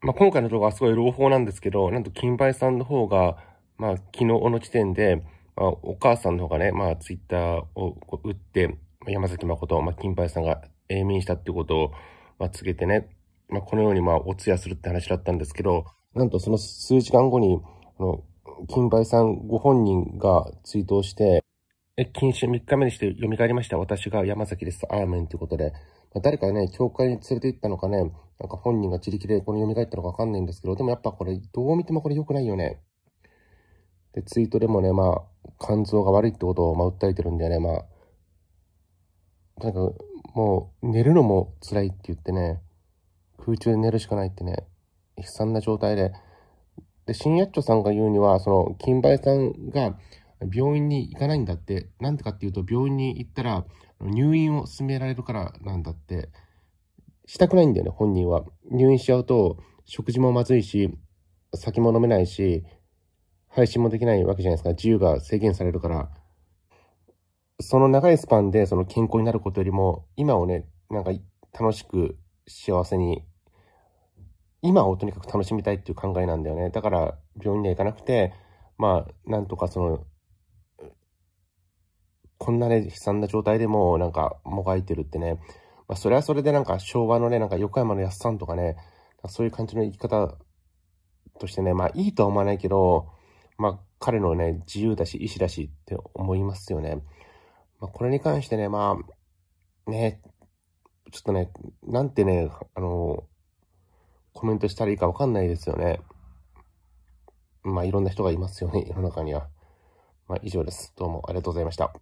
まあ、今回の動画はすごい朗報なんですけど、なんと金杯さんの方が、まあ、昨日の時点で、まあ、お母さんの方がね、まあ、ツイッターを打って、山崎誠、まあ、金杯さんが永眠したってことを、まあ、告げてね、まあ、このように、まあ、お通夜するって話だったんですけど、なんとその数時間後に、あの、金杯さんご本人がツイートをして、え、禁止3日目にして読み返りました。私が山崎です。アーメンということで、まあ、誰かね、教会に連れて行ったのかね、なんか本人が自力でこれ蘇ったのかわかんないんですけど、でもやっぱこれ、どう見てもこれ良くないよね。で、ツイートでもね、まあ、肝臓が悪いってことを、まあ、訴えてるんだよね、まあ。なんか、もう、寝るのも辛いって言ってね、空中で寝るしかないってね、悲惨な状態で。で、新薬長さんが言うには、その、金梅さんが病院に行かないんだって、なんでかっていうと、病院に行ったら、入院を勧められるからなんだって。したくないんだよね、本人は。入院しちゃうと、食事もまずいし、酒も飲めないし、配信もできないわけじゃないですか。自由が制限されるから。その長いスパンでその健康になることよりも、今をね、なんか楽しく幸せに、今をとにかく楽しみたいっていう考えなんだよね。だから病院には行かなくて、まあ、なんとかその、こんなね、悲惨な状態でもなんかもがいてるってね、まあ、それはそれでなんか昭和のね、なんか横山のやっさんとかね、かそういう感じの生き方としてね、まあいいとは思わないけど、まあ彼のね、自由だし、意志だしって思いますよね。まあこれに関してね、まあ、ね、ちょっとね、なんてね、あの、コメントしたらいいかわかんないですよね。まあいろんな人がいますよね、世の中には。まあ以上です。どうもありがとうございました。